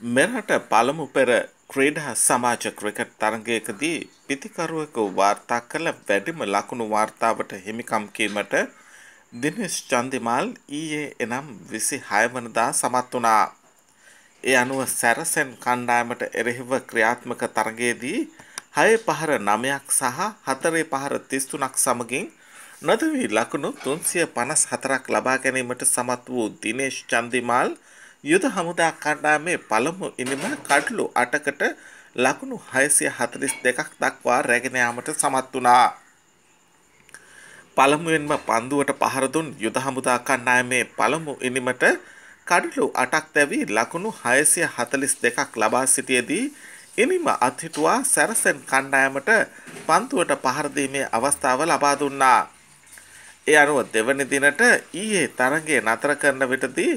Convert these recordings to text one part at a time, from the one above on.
මෙරට පළමු පෙර ක්‍රීඩා සමාජ ක්‍රිකට් තරගයකදී පිතිකරුවෙකු වාර්තා කළ වැඩිම ලකුණු වාර්තාවට හිමිකම් කීමට දිනේශ් චන්දිමාල් ඊයේ එනම් 26 වනදා සමත් වුණා. ඒ අනුව සැරසෙන් කණ්ඩායමට එරෙහිව ක්‍රියාත්මක තරගයේදී 6 පහර 9ක් සහ 4 පහර 33ක් සමගින් නදවි ලකුණු 354ක් ලබා ගැනීමට සමත් වූ දිනේශ් චන්දිමාල් යුද හමුදා කණ්ඩාමේ පළමු ඉනිම කඩලු අටකට ලකුණු හයසිය හතරිස් දෙකක් දක්වා රැගෙන යාමට සමත් වුණා. පළමුුවෙන්ම පන්දුවට පහරදුන් යුද හමුදා කණ්ඩායමේ පළමු ඉනිමට කඩලු අටක් දැවී ලකුණු හයසිය හතලිස් දෙකක් ලබා සිටියදී එනිම අත්හිටුවා සැරසෙන් කණ්ඩායමට පන්තුවට පහරදීමේ අවස්ථාව ලබා දුන්නා. ඒ අනුව දෙවනි දිනට ඊයේ තරගේ නතර කරන විටදී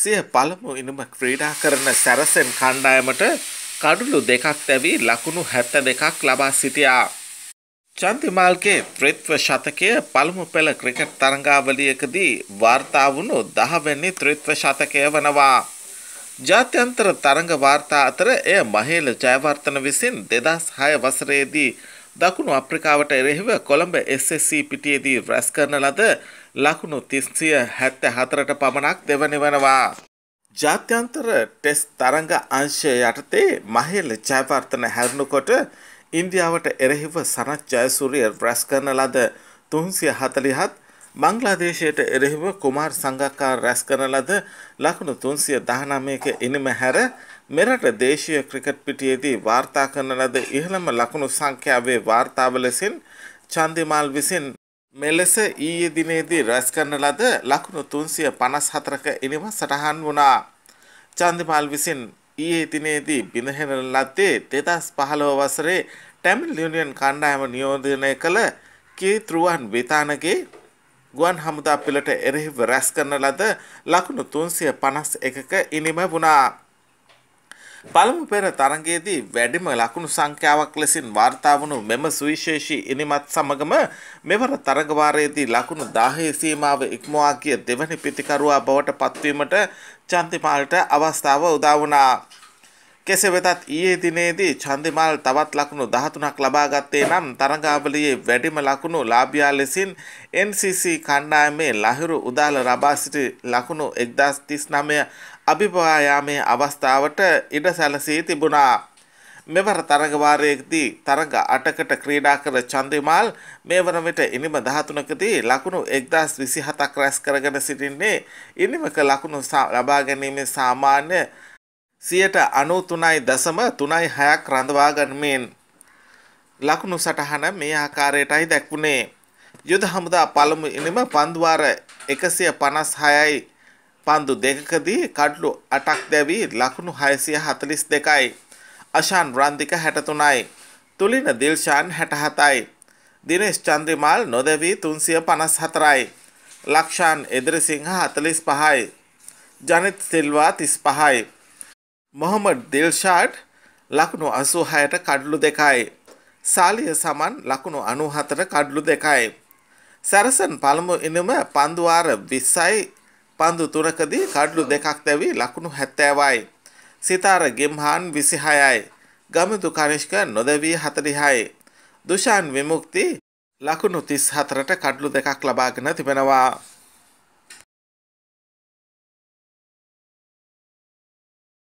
සිය පළමු ඉනුම ක්‍රීඩා කරන සැරසෙන් කණ්ඩායමට කඩුලු දෙකක් තැවී ලකුණු හැත්ත දෙකක් ලබා සිටියා. චන්තිමාල්ගේ ත්‍රිත්ව ශතකය පළමු පෙළ ක්‍රිකට් තරංගාවලියකදී වාර්තාාවුණු දහවැන්නේ ත්‍රිත්ව ශතකය වනවා. ජාත්‍යන්තර තරඟ වාර්තා අතර එය මහේල ජයවර්තන විසින් දෙදස් හය වසරේදී දකුණු අප්‍රිකාවට එරෙහිව කොළඹ SSC පිටියේදී රැස් කරන ලද ලකුණු තිස්සිය හැත්ත හතරට පමණක් දෙවනිවනවා. ජාත්‍යන්තර ටෙස් තරංග අංශය යටතේ මහිල්ල ජයපර්තන හැරුණුකොට ඉන්දියාවට එරෙහිව සනත් ජයසුරිය ප්‍රැස් කරන ලද තුන්සිය හතලිහත් මංගලාදේශයට එරෙහිව කුමාර් සංගක්කා රැස් කරන ලද ලකුණු තුන්සිය දහනමයක එනිම හැර මෙරට දේශීය ක්‍රිකට් පිටියේදී වාර්තා කරන ලද ඉහළම ලකුණු සංඛ්‍යාවේ වාර්තාව ලෙසින් චන්දිමාල් විසින් මෙලෙස ඊයේ දිනේදී රැස් කරන ලද ලකුණු තුන්සිය පනස් හතරක එනිම සටහන් වුණා. චන්දිමාල් විසින් ඊයේ දිනේදී බිඳහෙන ලද්දේ දෙදස් පහළව වසරේ ටැමිල් යුනියන් කණ්ඩායම නියෝජනය කළ කී තෘුවන් වෙතානගේ ගුවන් හමුදා පිළට එරෙහිව රැස් කරන ලද ලකුණු තුන්සිය පනස් එකක ඉනිම වුණා. පළමු පෙර තරගයේදී වැඩිම ලකුණු සංඛ්‍යාවක් ලෙසින් වාර්තා වුණු මෙම සුවිශේෂී ඉනිමත් සමගම මෙවර තරගවාරයේදී ලකුණු 1000 සීමාව ඉක්මවා ගිය දෙවැනි පිතිකරුවා බවට පත්වීමට චන්දිමාල්ට අවස්ථාව උදා වුණා. කෙසේ වෙතත් ඊයේ දිනේදී චන්දිමාල් තවත් ලකුණු 13ක් ලබා ගත්තේ නම් තරගාවලියේ වැඩිම ලකුණු ලාභියා ලෙසින් NCC කණ්ඩායමේ ලහිරු උදාල රබා සිටි ලකුණු 1039 අභිභායාමේ අවස්ථාවට ඉඩ සැලසී තිබුණා. මෙවර තරගවාරයෙක්දී තරග අටකට ක්‍රීඩා කර චන්දිමාල් මේ වන විට ඉනිම දහතුනකදී ලකුණු එක්දස් විසි හතක් රැස් කරගෙන සිටින්නේ ඉනිමක ලකුණු ලබා ගැනීමේ සාමාන්‍ය සියට අනු තුනයි දසම තුනයි හයක් රඳවාගන්මෙන්. ලකුණු සටහන මේ ආකාරයටයි දැක්වුණේ. යුද හමුදා පළමු ඉනිම පන්දවාර එකසිය පනස් හයයි පන්දු දෙකකදී කඩ්ලු අටක් දැවී ලකුණු හයසිය හතලිස් දෙකයි. අශාන් රන්දික හැටතුනයි. තුළින දිල්ශාන් හැටහතයි. දිනේශ් චන්ද්‍රමාල් නොදැවී තුන්සිය පනස් හතරයි. ලක්ෂාන් එදිරිසිංහ හතලිස් පහයි. ජනිත් සිල්වා තිස් පහයි. මොහොමඩ් දිල්ෂාට් ලකුණු අසු හයට කඩ්ලු දෙකයි. සාලිය සමන් ලකුණු අනුහතර කඩ්ලු දෙකයි. සැරසන් පළමු ඉනම පන්දුවාර විස්සයි පන්දු තුනකදී කඩ්ලු දෙකක් දැවී ලකුණු හැත්තෑවයි. සිතාර ගෙම්හාන් විසිහයයි. ගමතු කනිෂ්ක නොදැවී හතරිහයි. දුෂාන් විමුක්ති ලකුණු තිස් හතරට කඩ්ලු දෙකක් ලබාගෙන තිබෙනවා.